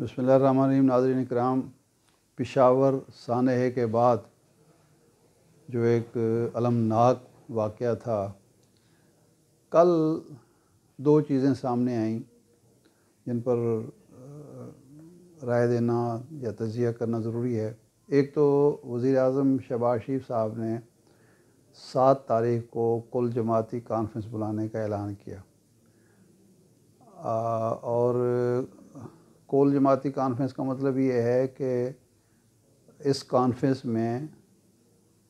बसमीम नाजरन कराम पिशावर सानहे के बाद जो एक अलमनाक वाक़ था कल दो चीज़ें सामने आईं जिन पर राय देना या तजिया करना ज़रूरी है एक तो वज़ी अजम शहबाज शरीफ साहब ने सात तारीख को कुल जमाती कॉन्फ्रेंस बुलाने का ऐलान किया आ, और कोल जमाती कॉन्फ्रेंस का मतलब ये है कि इस कॉन्फ्रेंस में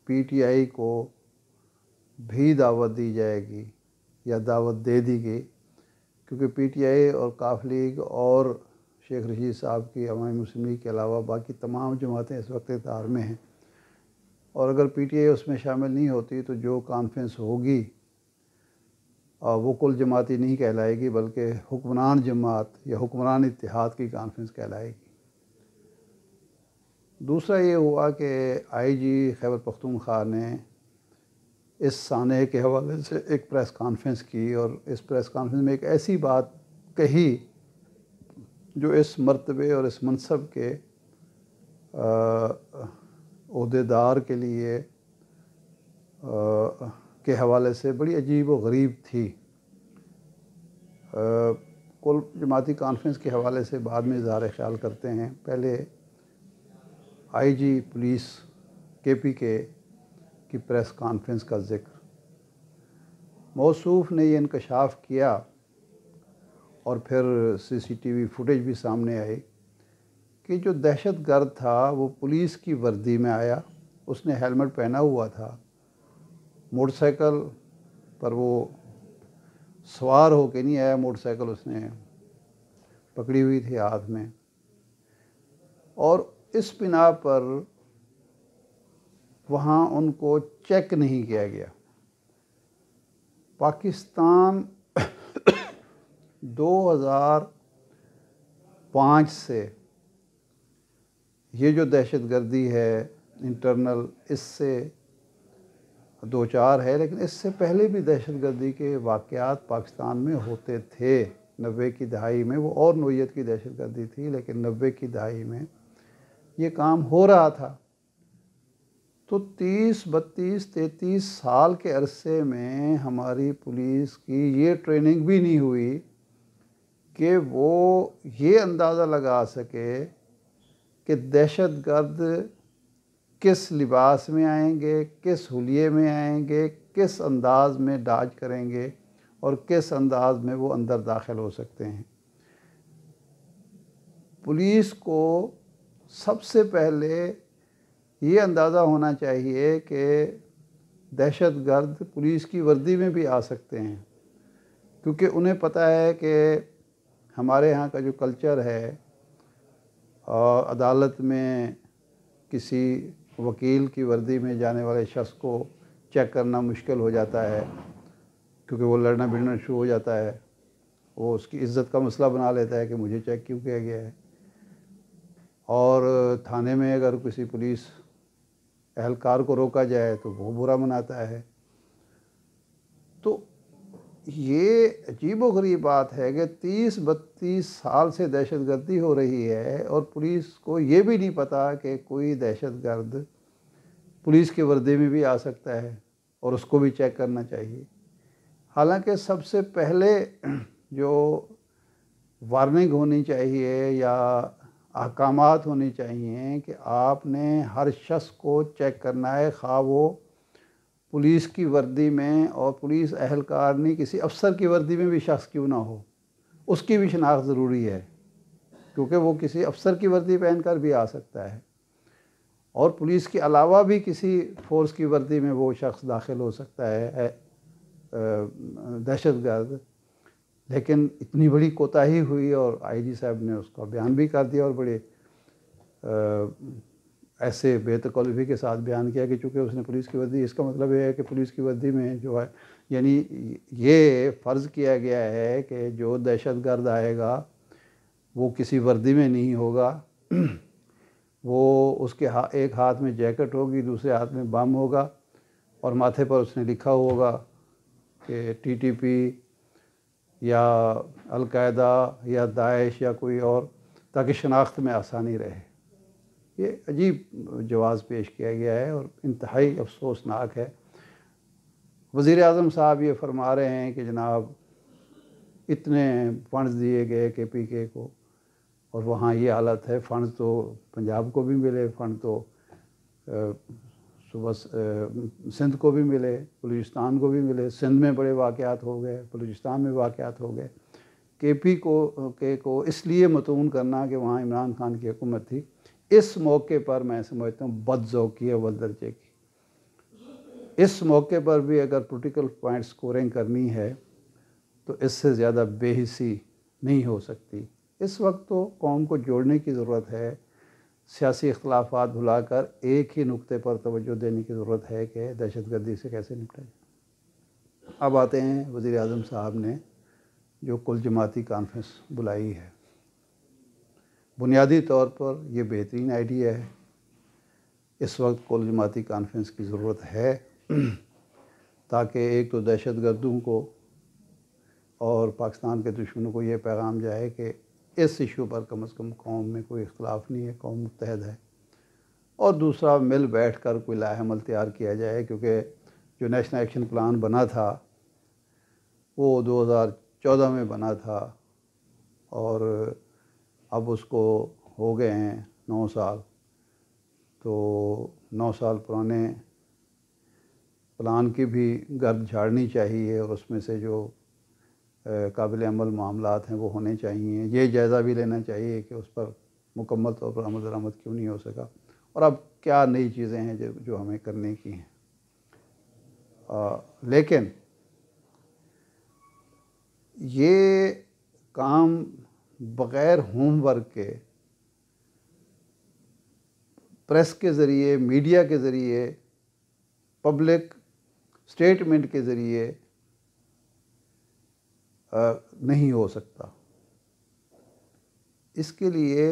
पीटीआई को भी दावत दी जाएगी या दावत दे दी गई क्योंकि पीटीआई और काफ लीग और शेख रशीद साहब की अवामी मुस्लिम लीग के अलावा बाकी तमाम जमातें इस वक्त इतार में हैं और अगर पीटीआई उसमें शामिल नहीं होती तो जो कॉन्फ्रेंस होगी वो कुल जमाती नहीं कहलाएगी बल्कि हुक्मरान जमात या हुक्मरान इतिहाद की कॉन्फ्रेंस कहलाएगी दूसरा ये हुआ कि आईजी खैबर पख्तूनख्वा ने इस साने के हवाले से एक प्रेस कॉन्फ्रेंस की और इस प्रेस कॉन्फ्रेंस में एक ऐसी बात कही जो इस मरतबे और इस मनसब के अहदेदार के लिए आ, के हवाले से बड़ी अजीब व गरीब थी कुल जमाती कॉन्फ्रेंस के हवाले से बाद में इजहार ख्याल करते हैं पहले आईजी पुलिस केपी के की प्रेस कॉन्फ्रेंस का जिक्र मौसूफ ने यह इनकशाफ किया और फिर सीसीटीवी फुटेज भी सामने आई कि जो दहशत गर्द था वो पुलिस की वर्दी में आया उसने हेलमेट पहना हुआ था मोटरसाइकिल पर वो सवार हो के नहीं आया मोटरसाइकिल उसने पकड़ी हुई थी हाथ में और इस बिना पर वहाँ उनको चेक नहीं किया गया पाकिस्तान 2005 से ये जो दहशत गर्दी है इंटरनल इससे दो चार है लेकिन इससे पहले भी दहशत गर्दी के वाक़ात पाकिस्तान में होते थे नब्बे की दहाई में वो और नोयत की दहशत गर्दी थी लेकिन नब्बे की दहाई में ये काम हो रहा था तो तीस बत्तीस तैतीस साल के अरसे में हमारी पुलिस की ये ट्रेनिंग भी नहीं हुई कि वो ये अंदाज़ा लगा सके कि दहशत गर्द किस लिबास में आएंगे किस हुलिये में आएंगे किस अंदाज में डाज करेंगे और किस अंदाज में वो अंदर दाखिल हो सकते हैं पुलिस को सबसे पहले ये अंदाज़ा होना चाहिए कि दहशत गर्द पुलिस की वर्दी में भी आ सकते हैं क्योंकि उन्हें पता है कि हमारे यहाँ का जो कल्चर है और अदालत में किसी वकील की वर्दी में जाने वाले शख्स को चेक करना मुश्किल हो जाता है क्योंकि वो लड़ना भिड़ना शुरू हो जाता है वो उसकी इज़्ज़त का मसला बना लेता है कि मुझे चेक क्यों किया गया है और थाने में अगर किसी पुलिस एहलकार को रोका जाए तो वो बुरा मनाता है ये अजीब गरीब बात है कि तीस बत्तीस साल से दहशत गर्दी हो रही है और पुलिस को ये भी नहीं पता कि कोई दहशत गर्द पुलिस के वर्दे में भी आ सकता है और उसको भी चेक करना चाहिए हालांकि सबसे पहले जो वार्निंग होनी चाहिए या अहकाम होने चाहिए कि आपने हर शख्स को चेक करना है खा वो पुलिस की वर्दी में और पुलिस अहलकार नहीं किसी अफसर की वर्दी में भी शख्स क्यों ना हो उसकी भी शनाख्त ज़रूरी है क्योंकि वो किसी अफसर की वर्दी पहन कर भी आ सकता है और पुलिस के अलावा भी किसी फ़ोर्स की वर्दी में वो शख्स दाखिल हो सकता है दहशत गर्द लेकिन इतनी बड़ी कोताही हुई और आईजी साहब ने उसका बयान भी कर दिया और बड़े आ, ऐसे बेतकलफी के साथ बयान किया कि चूँकि उसने पुलिस की वर्दी इसका मतलब ये है कि पुलिस की वर्दी में जो है यानी ये फ़र्ज़ किया गया है कि जो दहशत गर्द आएगा वो किसी वर्दी में नहीं होगा वो उसके हा, एक हाथ में जैकेट होगी दूसरे हाथ में बम होगा और माथे पर उसने लिखा होगा कि टीटीपी या अलकायदा या दाइश या कोई और ताकि शनाख्त में आसानी रहे ये अजीब जवाब पेश किया गया है और इंतहाई अफसोसनाक है वज़ी अजम साहब ये फरमा रहे हैं कि जनाब इतने फंड्स दिए गए के पी के को और वहाँ ये हालत है फ़ंड तो पंजाब को भी मिले फ़ंड तो सुबह सिंध को भी मिले बलूचिस्तान को भी मिले सिंध में बड़े वाक़ात हो गए बलूचिस्तान में वाक़ात हो गए के पी को के को इसलिए मतून करना कि वहाँ इमरान खान की हुकूमत थी इस मौके पर मैं समझता हूँ बदजौकी अव्वल दर्जे की इस मौके पर भी अगर पोलिटिकल पॉइंट स्कोरिंग करनी है तो इससे ज़्यादा बेहिसी नहीं हो सकती इस वक्त तो कौम को जोड़ने की ज़रूरत है सियासी अख्लाफा भुलाकर एक ही नुक्ते पर तोज्जो देने की ज़रूरत है कि दहशत गर्दी से कैसे निपटा जाए अब आते हैं वज़ी अजम साहब ने जो कुल जमाती कॉन्फ्रेंस बुलाई है बुनियादी तौर पर यह बेहतरीन आइडिया है इस वक्त कुल जमाती कॉन्फ्रेंस की ज़रूरत है ताकि एक तो दहशत गर्दों को और पाकिस्तान के दुश्मनों को यह पैगाम जाए कि इस इशू पर कम अज़ कम कौम में कोई इख्तलाफ नहीं है कौम मुतहद है और दूसरा मिल बैठ कर कोई लाहमल तैयार किया जाए क्योंकि जो नेशनल एक्शन प्लान बना था वो दो हज़ार चौदह में बना था और अब उसको हो गए हैं नौ साल तो नौ साल पुराने प्लान की भी गर्द झाड़नी चाहिए और उसमें से जो काबिल अमल मामला हैं वो होने चाहिए ये जायज़ा भी लेना चाहिए कि उस पर मुकम्मल तौर पर अमल दरामद क्यों नहीं हो सका और अब क्या नई चीज़ें हैं जो जो हमें करने की हैं लेकिन ये काम बग़ैर होमवर्क के प्रेस के ज़रिए मीडिया के ज़रिए पब्लिक स्टेटमेंट के ज़रिए नहीं हो सकता इसके लिए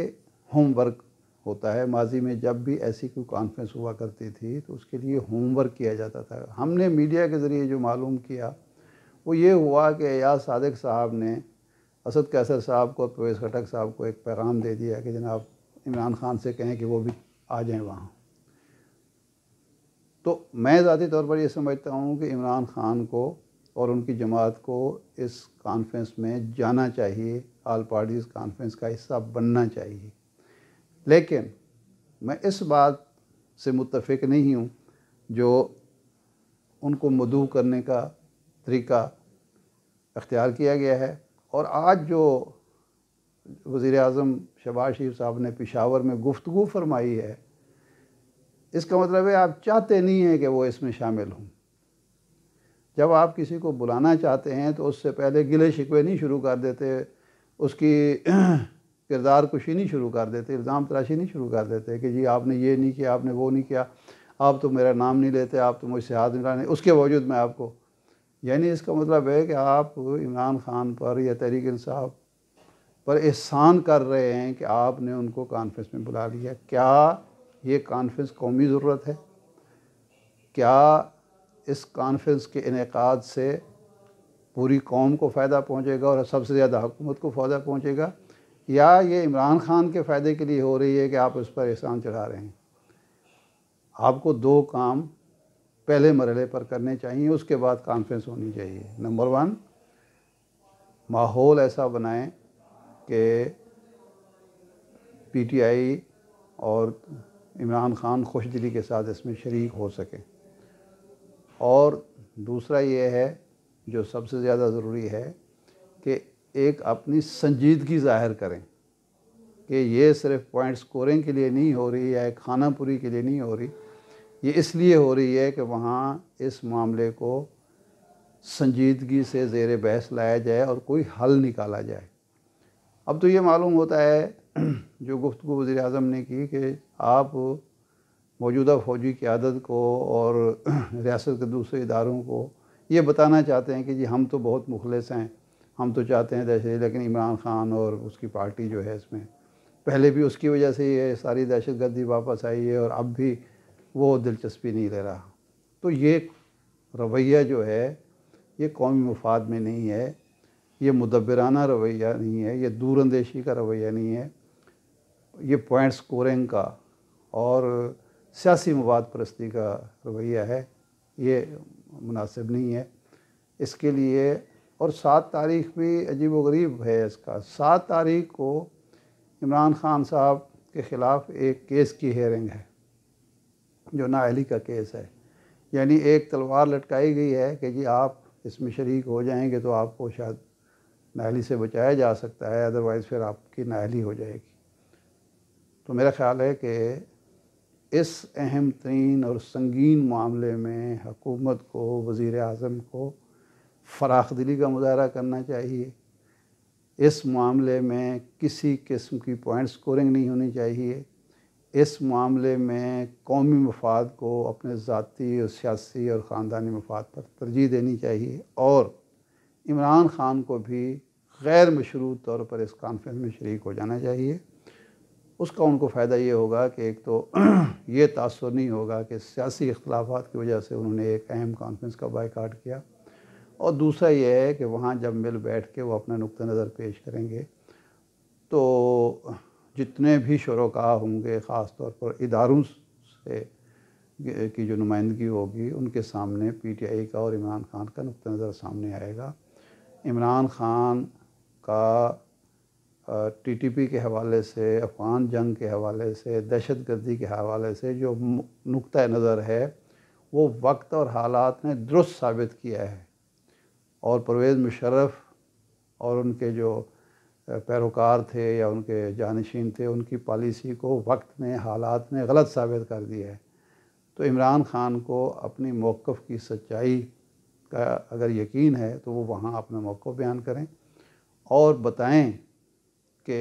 होमवर्क होता है माजी में जब भी ऐसी कोई कॉन्फ्रेंस हुआ करती थी तो उसके लिए होमवर्क किया जाता था हमने मीडिया के ज़रिए जो मालूम किया वो ये हुआ कि अयाज सादक साहब ने असद कैसर साहब को परवेज़ खटक साहब को एक पैगाम दे दिया कि जनाब इमरान ख़ान से कहें कि वो भी आ जाएं वहाँ तो मैं ज़ाती तौर पर ये समझता हूँ कि इमरान ख़ान को और उनकी जमात को इस कॉन्फ्रेंस में जाना चाहिए आल पार्टीज़ कॉन्फ्रेंस का हिस्सा बनना चाहिए लेकिन मैं इस बात से मुतफिक नहीं हूँ जो उनको मदू करने का तरीका अख्तियार किया गया है और आज जो वजीर अजम शबाज शरीफ साहब ने पिशावर में गुफ्तु फरमाई है इसका मतलब है आप चाहते नहीं हैं कि वो इसमें शामिल हों जब आप किसी को बुलाना चाहते हैं तो उससे पहले गिले शिकवे नहीं शुरू कर देते उसकी किरदार कुशी नहीं शुरू कर देते इल्ज़ाम तराशी नहीं शुरू कर देते कि जी आपने ये नहीं किया आपने वो नहीं किया आप तो मेरा नाम नहीं लेते आप तो मुझसे हाथ मिलाने उसके बावजूद मैं आपको यानी इसका मतलब है कि आप इमरान खान पर या तहरीक इंसाफ पर एहसान कर रहे हैं कि आपने उनको कॉन्फ्रेंस में बुला लिया क्या ये कॉन्फ्रेंस कौमी ज़रूरत है क्या इस कॉन्फ्रेंस के इनका से पूरी कौम को फ़ायदा पहुँचेगा और सबसे ज़्यादा हुकूमत को फ़ायदा पहुँचेगा या ये इमरान खान के फ़ायदे के लिए हो रही है कि आप उस पर एहसान चढ़ा रहे हैं आपको दो काम पहले मरहले पर करने चाहिए उसके बाद कॉन्फ्रेंस होनी चाहिए नंबर वन माहौल ऐसा बनाएं कि पीटीआई और इमरान खान खुश दिली के साथ इसमें शरीक हो सकें और दूसरा ये है जो सबसे ज़्यादा ज़रूरी है कि एक अपनी संजीदगी ज़ाहिर करें कि ये सिर्फ पॉइंट स्कोरिंग के लिए नहीं हो रही या खानापुरी के लिए नहीं हो रही ये इसलिए हो रही है कि वहाँ इस मामले को संजीदगी से जेर बहस लाया जाए और कोई हल निकाला जाए अब तो ये मालूम होता है जो गुफ्तु वज़ी अजम ने की कि आप मौजूदा फ़ौजी क्यादत को और रियासत के दूसरे इदारों को ये बताना चाहते हैं कि जी हम तो बहुत मुखलस हैं हम तो चाहते हैं दहशत लेकिन इमरान ख़ान और उसकी पार्टी जो है इसमें पहले भी उसकी वजह से ये सारी दहशत गर्दी वापस आई है और अब भी वो दिलचस्पी नहीं ले रहा तो ये रवैया जो है ये कौमी मफाद में नहीं है ये मुदबराना रवैया नहीं है ये दूरंदेशी का रवैया नहीं है ये पॉइंट स्कोरिंग का और सियासी मवाद परस्ती का रवैया है ये मुनासिब नहीं है इसके लिए और सात तारीख भी अजीब व गरीब है इसका सात तारीख को इमरान ख़ान साहब के ख़िलाफ़ एक केस की हेयरिंग है जो नाहली का केस है यानी एक तलवार लटकाई गई है कि जी आप इसमें शरीक हो जाएंगे तो आपको शायद नाहली से बचाया जा सकता है अदरवाइज़ फिर आपकी नाहली हो जाएगी तो मेरा ख्याल है कि इस अहम तरीन और संगीन मामले में हकूमत को वज़ी अजम को फराख दिली का मुजाहरा करना चाहिए इस मामले में किसी किस्म की पॉइंट स्कोरिंग नहीं होनी चाहिए इस मामले में कौमी मफाद को अपने ज़ाती और सियासी और ख़ानदानी मफाद पर तरजीह देनी चाहिए और इमरान खान को भी गैर मशरू तौर पर इस कॉन्फ्रेंस में शरीक हो जाना चाहिए उसका उनको फ़ायदा ये होगा कि एक तो ये तासर नहीं होगा कि सियासी इख्लाफा की वजह से उन्होंने एक अहम कॉन्फ्रेंस का बायकाट किया और दूसरा ये है कि वहाँ जब मिल बैठ के वो अपना नुक़ नज़र पेश करेंगे तो जितने भी शुरा होंगे ख़ास तौर पर इदारों से की जो नुमाइंदगी होगी उनके सामने पी टी आई का और इमरान खान का नुक़ नज़र सामने आएगा इमरान खान का टी टी पी के हवाले से अफ़गान जंग के हवाले से दहशत गर्दी के हवाले से जो नुक़ नज़र है वो वक्त और हालात ने दुरुस्त साबित किया है और परवेज़ मुशरफ और उनके जो पैरोकार थे या उनके जानशीन थे उनकी पॉलिसी को वक्त ने हालात ने गलत साबित कर दिया है तो इमरान खान को अपनी मौक़ की सच्चाई का अगर यकीन है तो वो वहाँ अपना मौक़ बयान करें और बताएं कि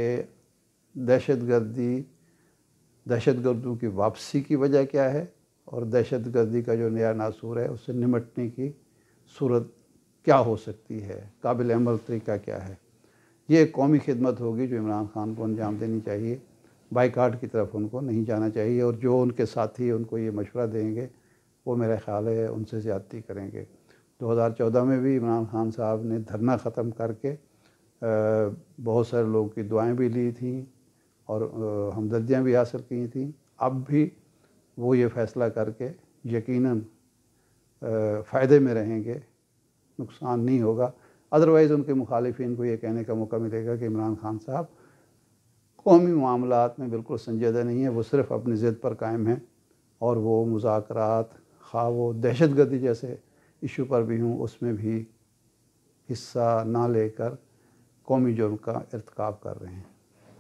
दहशत गर्दी दहशत गर्दों की वापसी की वजह क्या है और दहशत गर्दी का जो नया नासूर है उससे निमटने की सूरत क्या हो सकती है काबिल अमल तरीका क्या है ये एक कौमी खिदमत होगी जो इमरान खान को अंजाम देनी चाहिए बाईकाट की तरफ उनको नहीं जाना चाहिए और जो उनके साथी उनको ये मशवरा देंगे वो मेरा ख्याल है उनसे ज़्यादती करेंगे 2014 में भी इमरान खान साहब ने धरना ख़त्म करके बहुत सारे लोगों की दुआएं भी ली थी और हमदर्दियाँ भी हासिल की थी अब भी वो ये फ़ैसला करके यकीनन फ़ायदे में रहेंगे नुकसान नहीं होगा अदरवाइज़ उनके मुखालफन को ये कहने का मौका मिलेगा कि इमरान खान साहब कौमी मामला में बिल्कुल संजीदा नहीं है वो सिर्फ अपनी ज़िद पर कायम हैं और वो मुजाकर खा वो दहशत गर्दी जैसे इशू पर भी हूँ उसमें भी हिस्सा ना लेकर कौमी जुर्म का इरतकब कर रहे हैं